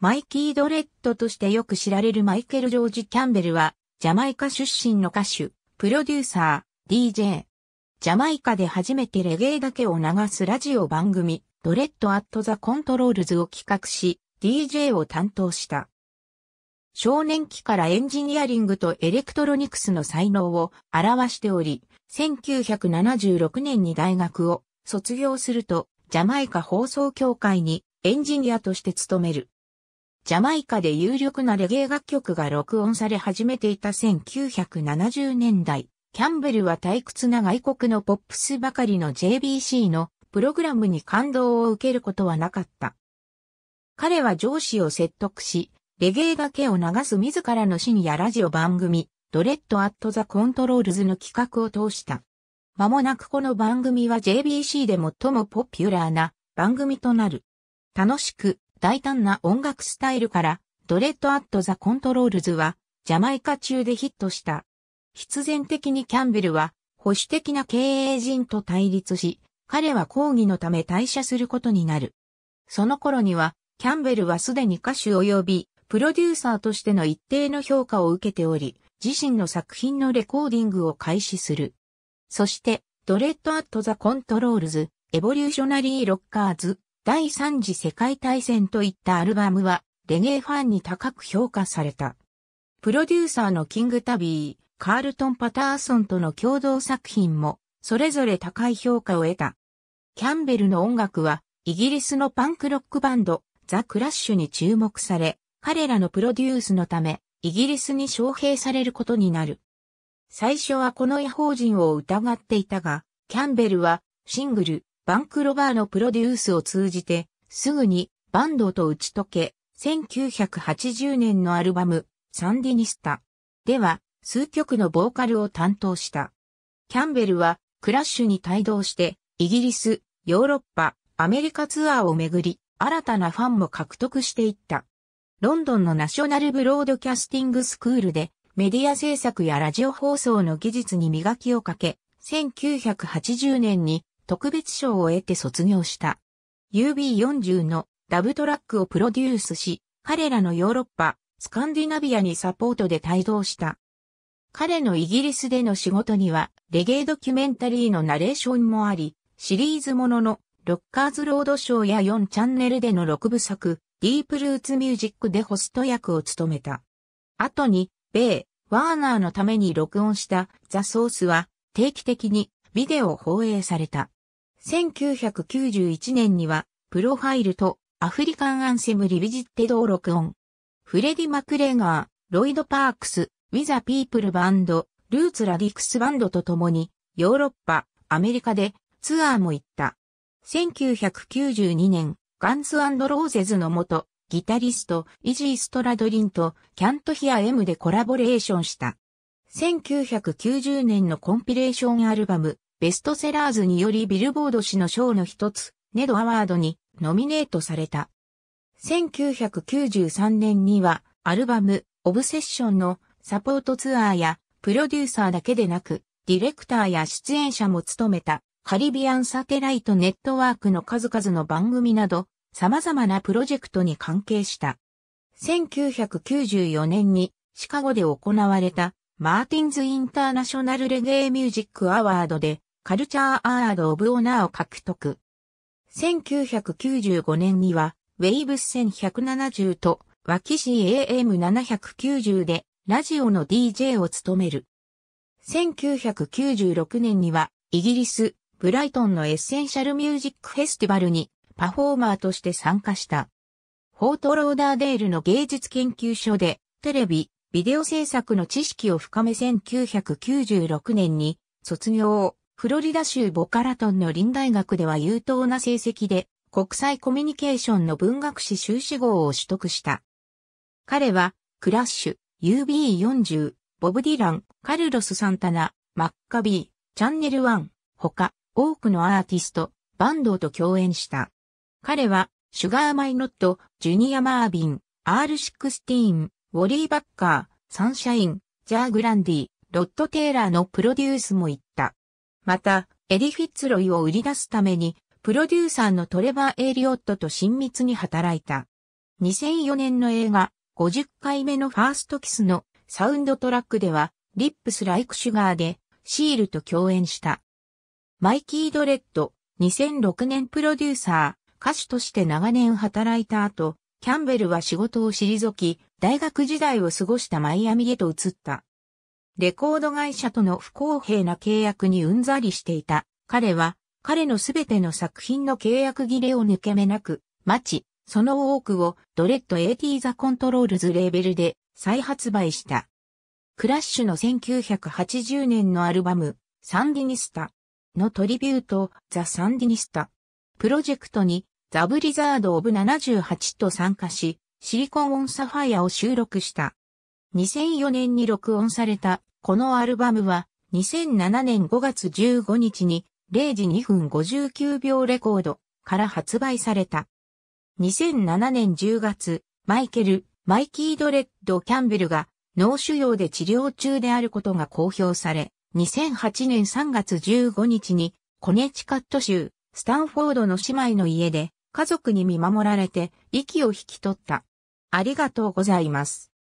マイキー・ドレッドとしてよく知られるマイケル・ジョージ・キャンベルは、ジャマイカ出身の歌手、プロデューサー、DJ。ジャマイカで初めてレゲエだけを流すラジオ番組、ドレッド・アット・ザ・コントロールズを企画し、DJ を担当した。少年期からエンジニアリングとエレクトロニクスの才能を表しており、1976年に大学を卒業すると、ジャマイカ放送協会にエンジニアとして勤める。ジャマイカで有力なレゲエ楽曲が録音され始めていた1970年代、キャンベルは退屈な外国のポップスばかりの JBC のプログラムに感動を受けることはなかった。彼は上司を説得し、レゲエだけを流す自らのシニアラジオ番組、ドレッド・アット・ザ・コントロールズの企画を通した。間もなくこの番組は JBC で最もポピュラーな番組となる。楽しく、大胆な音楽スタイルから、ドレッド・アット・ザ・コントロールズは、ジャマイカ中でヒットした。必然的にキャンベルは、保守的な経営陣と対立し、彼は抗議のため退社することになる。その頃には、キャンベルはすでに歌手及び、プロデューサーとしての一定の評価を受けており、自身の作品のレコーディングを開始する。そして、ドレッド・アット・ザ・コントロールズ、エボリューショナリー・ロッカーズ、第三次世界大戦といったアルバムは、レゲエファンに高く評価された。プロデューサーのキングタビー、カールトン・パターソンとの共同作品も、それぞれ高い評価を得た。キャンベルの音楽は、イギリスのパンクロックバンド、ザ・クラッシュに注目され、彼らのプロデュースのため、イギリスに招聘されることになる。最初はこの違法人を疑っていたが、キャンベルは、シングル、バンクロバーのプロデュースを通じて、すぐにバンドと打ち解け、1980年のアルバム、サンディニスタ。では、数曲のボーカルを担当した。キャンベルは、クラッシュに帯同して、イギリス、ヨーロッパ、アメリカツアーをめぐり、新たなファンも獲得していった。ロンドンのナショナルブロードキャスティングスクールで、メディア制作やラジオ放送の技術に磨きをかけ、1980年に特別賞を得て卒業した。UB40 のダブトラックをプロデュースし、彼らのヨーロッパ、スカンディナビアにサポートで帯同した。彼のイギリスでの仕事には、レゲエドキュメンタリーのナレーションもあり、シリーズものの、ロッカーズロードショーや4チャンネルでの6部作、ディープルーツミュージックでホスト役を務めた。後に、米、ワーナーのために録音したザ・ソースは定期的にビデオ放映された。1991年には、プロファイルとアフリカンアンセムリビジッテ同録音。フレディ・マクレガー、ロイド・パークス、ウィザ・ピープル・バンド、ルーツ・ラディクス・バンドと共に、ヨーロッパ、アメリカでツアーも行った。1992年、ガンズローゼズの元、ギタリスト、イジー・ストラドリンと、キャントヒアエムでコラボレーションした。1990年のコンピレーションアルバム、ベストセラーズによりビルボード誌の賞の一つ、ネドアワードにノミネートされた。1993年にはアルバムオブセッションのサポートツアーやプロデューサーだけでなくディレクターや出演者も務めたカリビアンサテライトネットワークの数々の番組など様々なプロジェクトに関係した。1994年にシカゴで行われたマーティンズ・インターナショナル・レゲエ・ミュージック・アワードでカルチャーアワード・オブ・オナーを獲得。1995年には、ウェイブス1170と、ワキシ AM790 で、ラジオの DJ を務める。1996年には、イギリス、ブライトンのエッセンシャルミュージックフェスティバルに、パフォーマーとして参加した。フォートローダーデールの芸術研究所で、テレビ、ビデオ制作の知識を深め1996年に、卒業フロリダ州ボカラトンの林大学では優等な成績で国際コミュニケーションの文学史修士号を取得した。彼は、クラッシュ、UB40、ボブ・ディラン、カルロス・サンタナ、マッカビー、チャンネル1、他、多くのアーティスト、バンドと共演した。彼は、シュガー・マイ・ノット、ジュニア・マービン、R16、ウォリー・バッカー、サンシャイン、ジャー・グランディ、ロッド・テイラーのプロデュースも一また、エディ・フィッツロイを売り出すために、プロデューサーのトレバー・エイリオットと親密に働いた。2004年の映画、50回目のファーストキスのサウンドトラックでは、リップス・ライク・シュガーで、シールと共演した。マイキー・ドレッド、2006年プロデューサー、歌手として長年働いた後、キャンベルは仕事を退き、大学時代を過ごしたマイアミへと移った。レコード会社との不公平な契約にうんざりしていた。彼は、彼のすべての作品の契約切れを抜け目なく、待ち、その多くをドレッド AT ザ・コントロールズレーベルで再発売した。クラッシュの1980年のアルバム、サンディニスタのトリビュート、ザ・サンディニスタ。プロジェクトにザ・ブリザード・オブ78と参加し、シリコン・オン・サファイアを収録した。2004年に録音されたこのアルバムは2007年5月15日に0時2分59秒レコードから発売された。2007年10月、マイケル、マイキー・ドレッド・キャンベルが脳腫瘍で治療中であることが公表され、2008年3月15日にコネチカット州スタンフォードの姉妹の家で家族に見守られて息を引き取った。ありがとうございます。